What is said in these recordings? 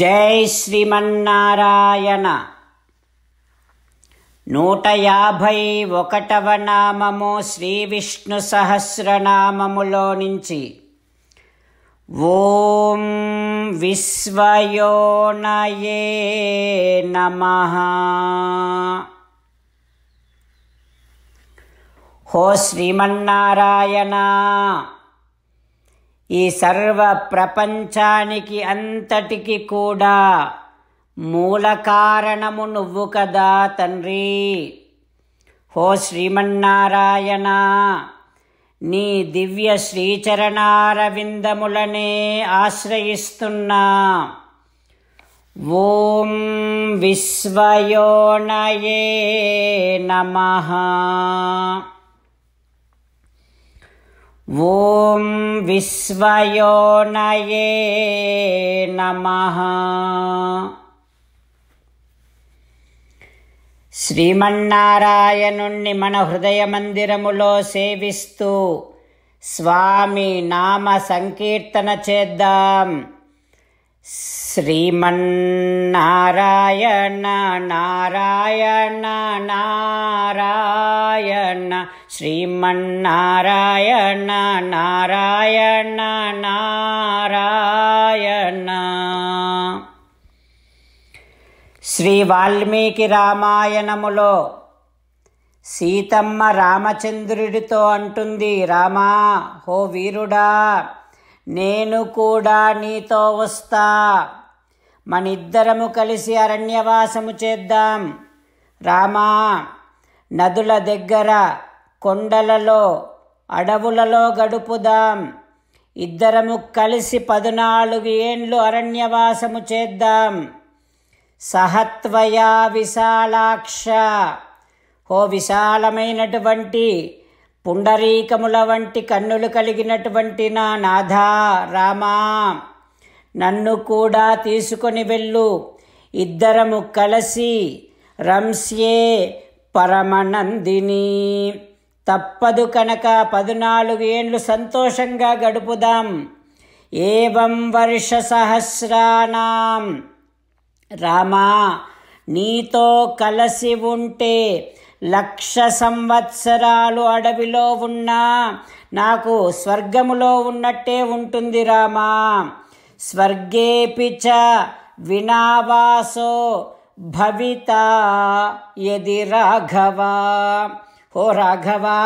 జై శ్రీమన్నారాయణ నూట యాభై ఒకటవ నామము శ్రీ విష్ణు సహస్రనామములో నుంచి ఓం విశ్వయోనయే నమ హో శ్రీమన్నారాయణ ఈ సర్వ ప్రపంచానికి అంతటికి కూడా మూల కారణము నువ్వు కదా తండ్రి హో శ్రీమన్నారాయణ నీ దివ్య శ్రీచరణారవిందములనే ఆశ్రయిస్తున్నా ఓం విశ్వయోనయే నమః ఓం విశ్వయోనయే నమ శ్రీమన్నారాయణుణ్ణి మన హృదయ మందిరములో సేవిస్తూ స్వామి నామ సంకీర్తన చేద్దాం శ్రీమన్నారాయణ నారాయణ నారాయణ శ్రీమన్నారాయణ నారాయణ నారాయణ శ్రీ వాల్మీకి రామాయణములో సీతమ్మ రామచంద్రుడితో అంటుంది రామా హో వీరుడా నేను కూడా నీతో వస్తా మనిద్దరము కలిసి అరణ్యవాసము చేద్దాం రామా నదుల దగ్గర కొండలలో అడవులలో గడుపుదాం ఇద్దరము కలిసి పదునాలుగు ఏండ్లు అరణ్యవాసము చేద్దాం సహత్వయా విశాలాక్ష ఓ విశాలమైనటువంటి పుండరీకముల వంటి కన్నులు కలిగినటువంటి నా నాథా రామా నన్ను కూడా తీసుకొని వెళ్ళు ఇద్దరము కలిసి రంస్యే పరమనందిని తప్పదు కనుక పదునాలుగు ఏండ్లు సంతోషంగా గడుపుదాం ఏవం వర్ష సహస్రానాం రామా నీతో కలసి ఉంటే లక్ష సంవత్సరాలు అడవిలో ఉన్నా నాకు స్వర్గములో ఉన్నట్టే ఉంటుంది రామా స్వర్గేపి చ వినావాసో భవిత యది రాఘవ ఓ రాఘవా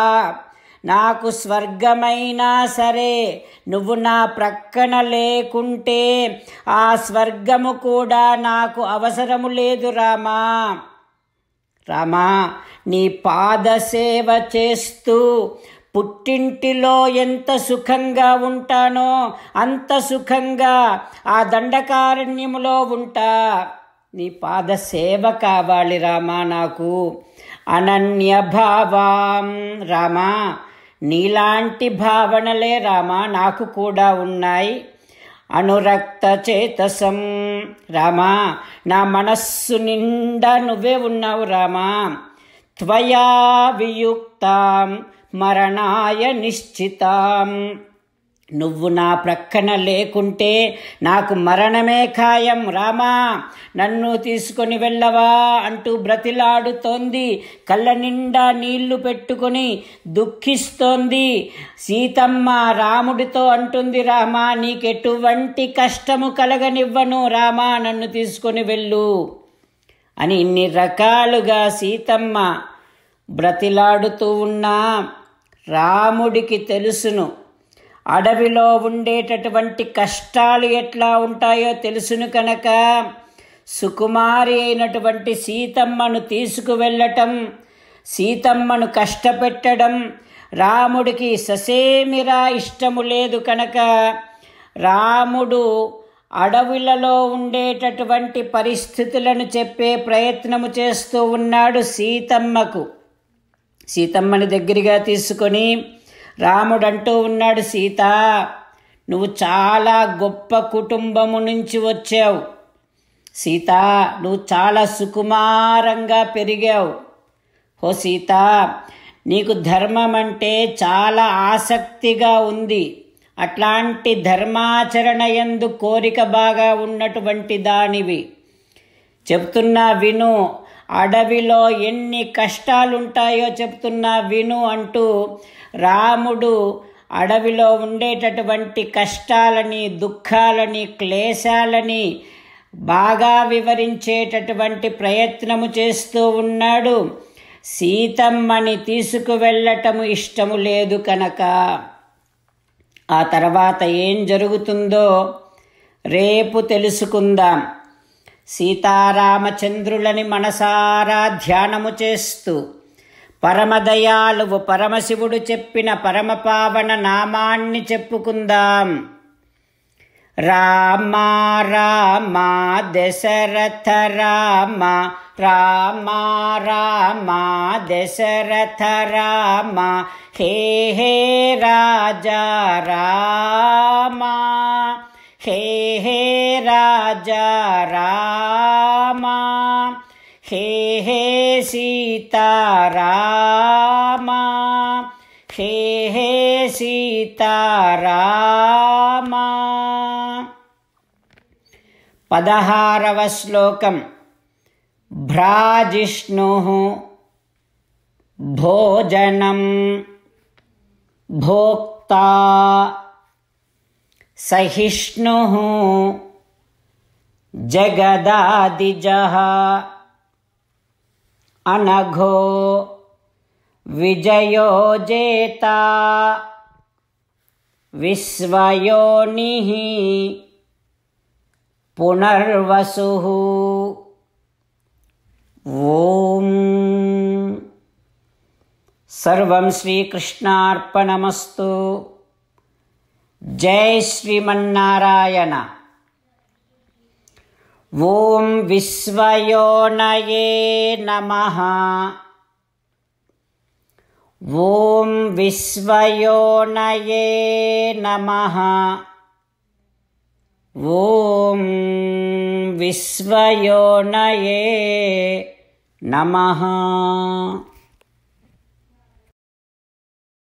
నాకు స్వర్గమైనా సరే నువ్వు నా ప్రక్కన లేకుంటే ఆ స్వర్గము కూడా నాకు అవసరము లేదు రామా రామా నీ పాదసేవ చేస్తూ పుట్టింటిలో ఎంత సుఖంగా ఉంటానో అంత సుఖంగా ఆ దండకారణ్యములో ఉంటా నీ పాద సేవ కావాలి రామా నాకు అనన్యభావాం రామా నీలాంటి భావనలే రామా నాకు కూడా ఉన్నాయి అనురక్త చేతసం రామా నా మనస్సు నిండా నువ్వే ఉన్నావు రామా త్వయా వియుక్తాం మరణాయ నిశ్చితాం నువ్వు నా ప్రక్కన లేకుంటే నాకు మరణమే ఖాయం రామా నన్ను తీసుకొని వెళ్ళవా అంటూ బ్రతిలాడుతోంది కళ్ళ నిండా నీళ్లు పెట్టుకొని దుఃఖిస్తోంది సీతమ్మ రాముడితో అంటుంది రామా నీకెటువంటి కష్టము కలగనివ్వను రామా నన్ను తీసుకొని వెళ్ళు అని ఇన్ని రకాలుగా సీతమ్మ బ్రతిలాడుతూ ఉన్నా రాముడికి తెలుసును అడవిలో ఉండేటటువంటి కష్టాలు ఎట్లా ఉంటాయో తెలుసును కనుక సుకుమారి అయినటువంటి సీతమ్మను తీసుకువెళ్ళటం సీతమ్మను కష్టపెట్టడం రాముడికి ససేమిరా ఇష్టము లేదు కనుక రాముడు అడవులలో ఉండేటటువంటి పరిస్థితులను చెప్పే ప్రయత్నము చేస్తూ ఉన్నాడు సీతమ్మకు సీతమ్మని దగ్గరగా తీసుకొని రాముడంటూ ఉన్నాడు సీత నువ్వు చాలా గొప్ప కుటుంబము నుంచి వచ్చావు సీత నువ్వు చాలా సుకుమారంగా పెరిగావు ఓ సీత నీకు ధర్మం అంటే చాలా ఆసక్తిగా ఉంది అట్లాంటి ధర్మాచరణ ఎందు కోరిక బాగా ఉన్నటువంటి దానివి చెప్తున్నా విను అడవిలో ఎన్ని కష్టాలుంటాయో చెప్తున్నా విను అంటూ రాముడు అడవిలో ఉండేటటువంటి కష్టాలని దుఃఖాలని క్లేశాలని బాగా వివరించేటటువంటి ప్రయత్నము చేస్తూ ఉన్నాడు సీతమ్మని తీసుకువెళ్ళటము ఇష్టము లేదు కనుక ఆ తర్వాత ఏం జరుగుతుందో రేపు తెలుసుకుందాం సీతారామచంద్రులని మనసారా ధ్యానము చేస్తూ పరమదయాలువు పరమశివుడు చెప్పిన పరమపావన నామాన్ని చెప్పుకుందాం రామ రామ దశరథ రామ రామ రామ దశరథ రామ హే హే రాజా రామ हे हे राजा रामा हे हे सीता रामा हे हे सीता रामा पदहारवश्लोकम् भ्राजिष्णुः भोजनं भोक्ता सहिष्णुः जगदादिजः अनघो विजयो जेता विश्वयोनिः पुनर्वसुः ॐ सर्वं श्रीकृष्णार्पणमस्तु जय ॐ विश्वयोनये नमः ॐ विश्वयोनये नमः ॐ विश्वयोनये नमः